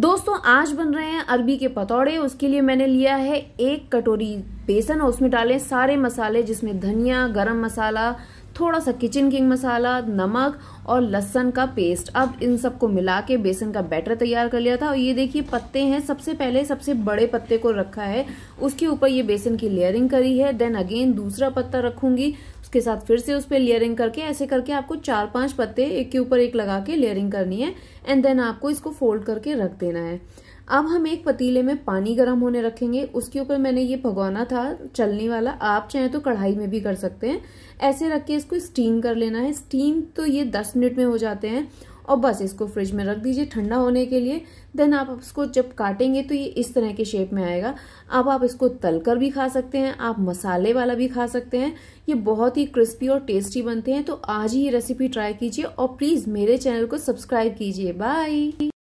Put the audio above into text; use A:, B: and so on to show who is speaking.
A: दोस्तों आज बन रहे हैं अरबी के पतौड़े उसके लिए मैंने लिया है एक कटोरी बेसन और उसमें डालें सारे मसाले जिसमें धनिया गरम मसाला थोड़ा सा किचन किंग मसाला नमक और लहसन का पेस्ट अब इन सबको मिला के बेसन का बैटर तैयार कर लिया था और ये देखिए पत्ते हैं सबसे पहले सबसे बड़े पत्ते को रखा है उसके ऊपर ये बेसन की लेयरिंग करी है देन अगेन दूसरा पत्ता रखूंगी उसके साथ फिर से उस पर लेयरिंग करके ऐसे करके आपको चार पांच पत्ते एक के ऊपर एक लगा के लेयरिंग करनी है एंड देन आपको इसको फोल्ड करके रख देना है अब हम एक पतीले में पानी गर्म होने रखेंगे उसके ऊपर मैंने ये भगोना था चलने वाला आप चाहे तो कढ़ाई में भी कर सकते हैं ऐसे रख के इसको स्टीम कर लेना है स्टीम तो ये दस मिनट में हो जाते हैं और बस इसको फ्रिज में रख दीजिए ठंडा होने के लिए देन आप इसको जब काटेंगे तो ये इस तरह के शेप में आएगा अब आप इसको तल कर भी खा सकते हैं आप मसाले वाला भी खा सकते हैं ये बहुत ही क्रिस्पी और टेस्टी बनते हैं तो आज ही ये रेसिपी ट्राई कीजिए और प्लीज़ मेरे चैनल को सब्सक्राइब कीजिए बाय